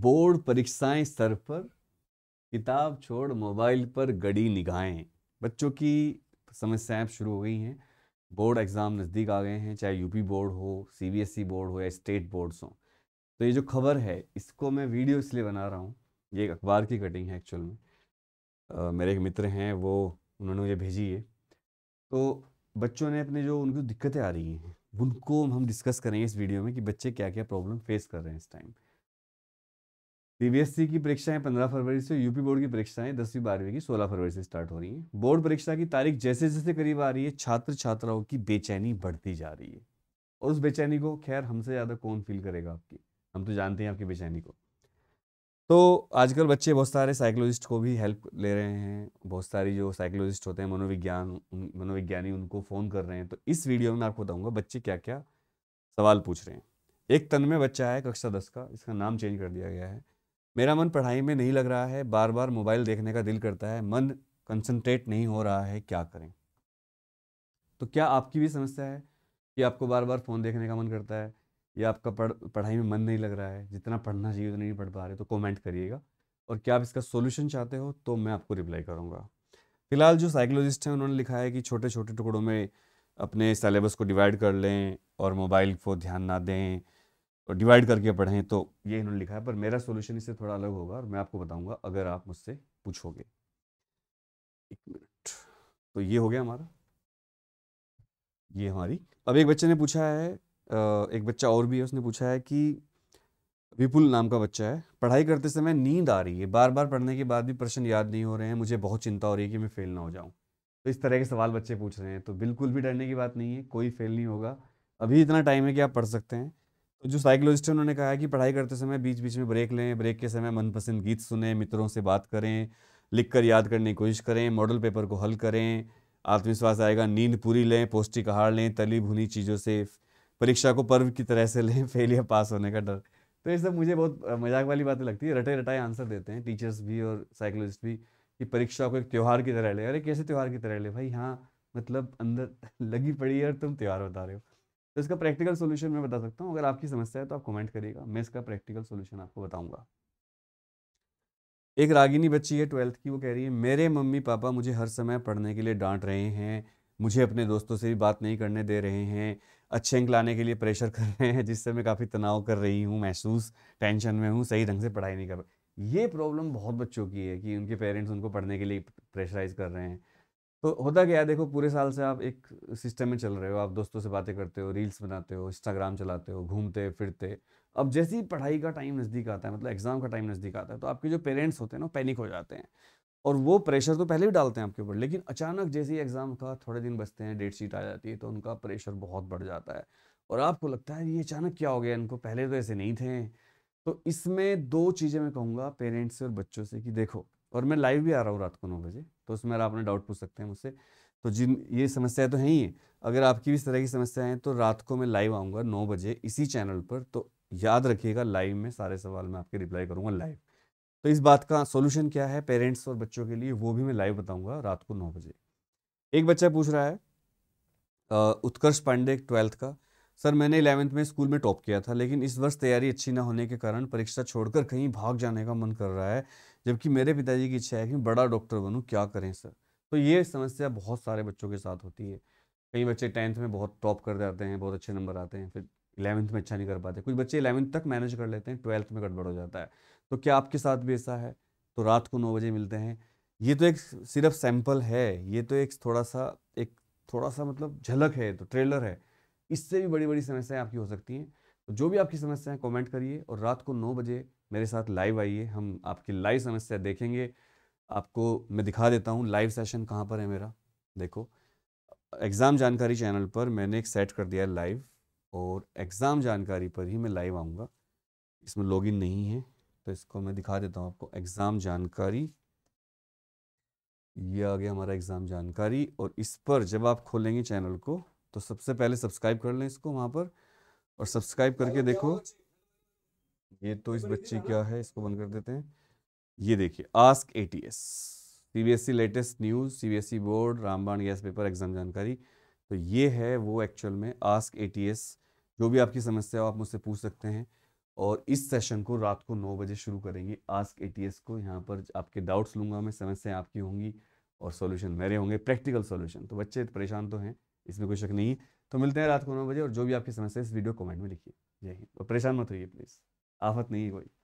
Board परीक्षाएं sir पर किताब छोड़ मोबाइल पर गड़ी निगाहें बच्चों की समस्याएं शुरू हो गई हैं बोर्ड एग्ज़ाम नज़दीक आ गए हैं चाहे यूपी बोर्ड हो सीबीएसई बोर्ड हो या स्टेट बोर्ड्स हों तो ये जो खबर है इसको मैं वीडियो इसलिए बना रहा हूँ ये एक अखबार की कटिंग है एक्चुअल में आ, मेरे एक मित्र हैं वो उन्होंने मुझे भेजी है तो बच्चों ने अपने जो उनकी दिक्कतें आ रही हैं उनको हम डिस्कस करेंगे इस वीडियो में कि बच्चे क्या क्या प्रॉब्लम फेस कर रहे हैं इस टाइम सी की परीक्षाएं पंद्रह फरवरी से यूपी बोर्ड की परीक्षाएं दसवीं बारहवीं की सोलह फरवरी से स्टार्ट हो रही हैं बोर्ड परीक्षा की तारीख जैसे जैसे करीब आ रही है छात्र छात्राओं की बेचैनी बढ़ती जा रही है और उस बेचैनी को खैर हमसे ज़्यादा कौन फील करेगा आपकी हम तो जानते हैं आपकी बेचैनी को तो आजकल बच्चे बहुत सारे साइकोलॉजिस्ट को भी हेल्प ले रहे हैं बहुत सारी जो साइकोलॉजिस्ट होते हैं मनोविज्ञान मनोविज्ञानी उनको फ़ोन कर रहे हैं तो इस वीडियो में आपको बताऊँगा बच्चे क्या क्या सवाल पूछ रहे हैं एक तन में बच्चा है कक्षा दस का इसका नाम चेंज कर दिया गया है मेरा मन पढ़ाई में नहीं लग रहा है बार बार मोबाइल देखने का दिल करता है मन कंसंट्रेट नहीं हो रहा है क्या करें तो क्या आपकी भी समस्या है कि आपको बार बार फ़ोन देखने का मन करता है या आपका पढ़ पढ़ाई में मन नहीं लग रहा है जितना पढ़ना चाहिए उतना नहीं पढ़ पा रहे तो कमेंट करिएगा और क्या आप इसका सोल्यूशन चाहते हो तो मैं आपको रिप्लाई करूँगा फिलहाल जो साइकोलॉजिस्ट हैं उन्होंने लिखा है कि छोटे छोटे टुकड़ों में अपने सेलेबस को डिवाइड कर लें और मोबाइल को ध्यान ना दें और डिवाइड करके पढ़ें तो ये इन्होंने लिखा है पर मेरा सोल्यूशन इससे थोड़ा अलग होगा और मैं आपको बताऊंगा अगर आप मुझसे पूछोगे एक मिनट तो ये हो गया हमारा ये हमारी अब एक बच्चे ने पूछा है एक बच्चा और भी है उसने पूछा है कि विपुल नाम का बच्चा है पढ़ाई करते समय नींद आ रही है बार बार पढ़ने के बाद भी प्रश्न याद नहीं हो रहे हैं मुझे बहुत चिंता हो रही है कि मैं फेल ना हो जाऊं तो इस तरह के सवाल बच्चे पूछ रहे हैं तो बिल्कुल भी डरने की बात नहीं है कोई फेल नहीं होगा अभी इतना टाइम है कि आप पढ़ सकते हैं तो जो साइकोलॉजिस्ट है उन्होंने कहा है कि पढ़ाई करते समय बीच बीच में ब्रेक लें ब्रेक के समय मनपसंद गीत सुने मित्रों से बात करें लिख कर याद करने की कोशिश करें मॉडल पेपर को हल करें आत्मविश्वास आएगा नींद पूरी लें पौष्टिक आहार लें तली भुनी चीज़ों से परीक्षा को पर्व की तरह से लें फेलियर पास होने का डर तो ये सब मुझे बहुत मजाक वाली बातें लगती है रटे रटाए आंसर देते हैं टीचर्स भी और साइकोलॉजिस्ट भी कि परीक्षा को एक त्यौहार की तरह ले अरे कैसे त्यौहार की तरह ले भाई हाँ मतलब अंदर लगी पड़ी है और तुम त्यौहार बता रहे हो तो इसका प्रैक्टिकल सोल्यूशन मैं बता सकता हूँ अगर आपकी समस्या है तो आप कमेंट करिएगा मैं इसका प्रैक्टिकल सोल्यूशन आपको बताऊँगा एक रागिनी बच्ची है ट्वेल्थ की वो कह रही है मेरे मम्मी पापा मुझे हर समय पढ़ने के लिए डांट रहे हैं मुझे अपने दोस्तों से भी बात नहीं करने दे रहे हैं अच्छे अंक लाने के लिए प्रेशर कर रहे हैं जिससे मैं काफ़ी तनाव कर रही हूँ महसूस टेंशन में हूँ सही ढंग से पढ़ाई नहीं कर ये प्रॉब्लम बहुत बच्चों की है कि उनके पेरेंट्स उनको पढ़ने के लिए प्रेशराइज कर रहे हैं तो होता क्या है देखो पूरे साल से आप एक सिस्टम में चल रहे हो आप दोस्तों से बातें करते हो रील्स बनाते हो इंस्टाग्राम चलाते हो घूमते फिरते अब जैसे ही पढ़ाई का टाइम नज़दीक आता है मतलब एग्ज़ाम का टाइम नज़दीक आता है तो आपके जो पेरेंट्स होते हैं ना पैनिक हो जाते हैं और वो प्रेशर तो पहले भी डालते हैं आपके ऊपर लेकिन अचानक जैसे ही एग्ज़ाम का थोड़े दिन बचते हैं डेट शीट आ जाती है तो उनका प्रेशर बहुत बढ़ जाता है और आपको लगता है ये अचानक क्या हो गया इनको पहले तो ऐसे नहीं थे तो इसमें दो चीज़ें मैं कहूँगा पेरेंट्स से और बच्चों से कि देखो और मैं लाइव भी आ रहा हूँ रात को नौ बजे तो उसमें आपने डाउट पूछ सकते हैं मुझसे तो जिन ये समस्याएं तो हैं ही है। अगर आपकी भी इस तरह की समस्याएं हैं तो रात को मैं लाइव आऊँगा नौ बजे इसी चैनल पर तो याद रखिएगा लाइव में सारे सवाल मैं आपके रिप्लाई करूँगा लाइव तो इस बात का सोल्यूशन क्या है पेरेंट्स और बच्चों के लिए वो भी मैं लाइव बताऊँगा रात को नौ बजे एक बच्चा पूछ रहा है उत्कर्ष पांडे ट्वेल्थ का सर मैंने इलेवेंथ में स्कूल में टॉप किया था लेकिन इस वर्ष तैयारी अच्छी ना होने के कारण परीक्षा छोड़कर कहीं भाग जाने का मन कर रहा है जबकि मेरे पिताजी की इच्छा है कि बड़ा डॉक्टर बनूँ क्या करें सर तो ये समस्या बहुत सारे बच्चों के साथ होती है कई बच्चे टेंथ में बहुत टॉप कर जाते हैं बहुत अच्छे नंबर आते हैं फिर इलेवंथ में अच्छा नहीं कर पाते कुछ बच्चे इलेवंथ तक मैनेज कर लेते हैं ट्वेल्थ में गड़बड़ हो जाता है तो क्या आपके साथ भी ऐसा है तो रात को नौ बजे मिलते हैं ये तो एक सिर्फ सैम्पल है ये तो एक थोड़ा सा एक थोड़ा सा मतलब झलक है तो ट्रेलर है इससे भी बड़ी बड़ी समस्याएं आपकी हो सकती हैं तो जो भी आपकी समस्याएं कमेंट करिए और रात को नौ बजे मेरे साथ लाइव आइए हम आपकी लाइव समस्या देखेंगे आपको मैं दिखा देता हूँ लाइव सेशन कहाँ पर है मेरा देखो एग्ज़ाम जानकारी चैनल पर मैंने एक सेट कर दिया है लाइव और एग्ज़ाम जानकारी पर ही मैं लाइव आऊँगा इसमें लॉगिन नहीं है तो इसको मैं दिखा देता हूँ आपको एग्ज़ाम जानकारी ये आ गया हमारा एग्ज़ाम जानकारी और इस पर जब आप खोलेंगे चैनल को तो सबसे पहले सब्सक्राइब कर लें इसको वहाँ पर और सब्सक्राइब करके देखो ये तो इस बच्चे क्या है इसको बंद कर देते हैं ये देखिए आस्क एस CBSE latest news CBSE board रामबाण गैस पेपर एग्जाम जानकारी तो ये है वो एक्चुअल में आस्क एस जो भी आपकी समस्या हो आप मुझसे पूछ सकते हैं और इस सेशन को रात को नौ बजे शुरू करेंगे आस्क एस को यहाँ पर आपके डाउट्स लूँगा मैं समस्याएं आपकी होंगी और सोल्यूशन मेरे होंगे प्रैक्टिकल सोल्यूशन तो बच्चे परेशान तो हैं इसमें कोई शक नहीं है तो मिलते हैं रात को नौ बजे और जो भी आपकी समस्या है इस वीडियो कमेंट में लिखिए जय हिंद और परेशान मत रहिए प्लीज़ आफत नहीं है कोई